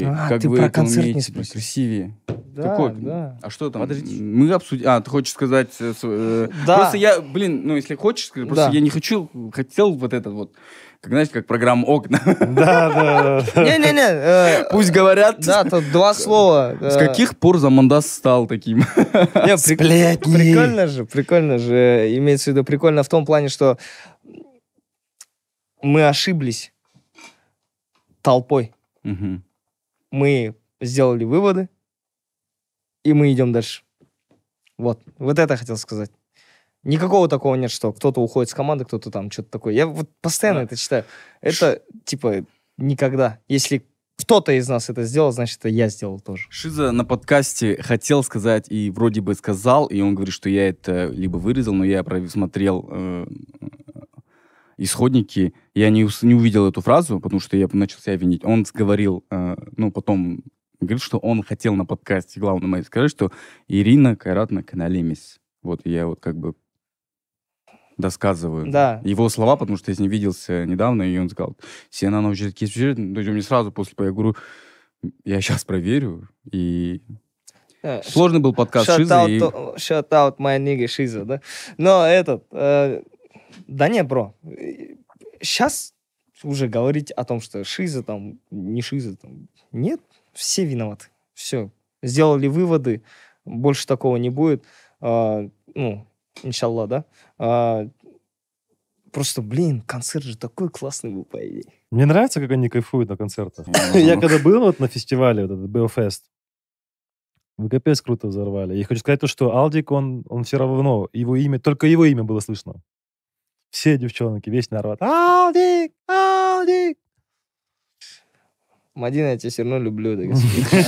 И а, как ты вы про концерт умеете, не спросил. красивее. Да, Какой? да. А что там? Подождите. Мы обсудим. А, ты хочешь сказать... Э, э, да. Просто я, блин, ну, если хочешь, просто да. я не хочу, хотел вот этот вот как, знаете, как программа «Окна». Да, да. да. Не-не-не. Э, Пусть говорят. Да, тут два слова. С каких пор Замандас стал таким? Прикольно же, прикольно же. Э, имеется в виду прикольно в том плане, что мы ошиблись толпой мы сделали выводы, и мы идем дальше. Вот. Вот это я хотел сказать. Никакого такого нет, что кто-то уходит с команды, кто-то там что-то такое. Я вот постоянно да. это читаю. Это, Ш... типа, никогда. Если кто-то из нас это сделал, значит, это я сделал тоже. Шиза на подкасте хотел сказать и вроде бы сказал, и он говорит, что я это либо вырезал, но я просмотрел э, исходники, я не, не увидел эту фразу, потому что я начал себя винить. Он говорил, э, ну, потом говорит, что он хотел на подкасте главным. моей сказать, что Ирина Кайрат на канале Мис. Вот я вот как бы досказываю. Да. Его слова, потому что я с ним виделся недавно, и он сказал, Сена, она уже такие то есть мне сразу после, я говорю, я сейчас проверю, и э, Сложный был подкаст shout Шиза. Out, и... Shout out my nigga Шиза, да? Но этот... Э, да не, бро, Сейчас уже говорить о том, что шиза там, не шиза там, нет, все виноваты. Все, сделали выводы, больше такого не будет. А, ну, иншалла, да. А, просто, блин, концерт же такой классный был, по идее. Мне нравится, как они кайфуют на концертах. Ну, Я когда был вот на фестивале, вот этот Биофест, вы капец круто взорвали. Я хочу сказать то, что Алдик, он, он все равно, его имя, только его имя было слышно. Все девчонки, весь народ. Алдик! Алдик! Мадина, я тебя все равно люблю.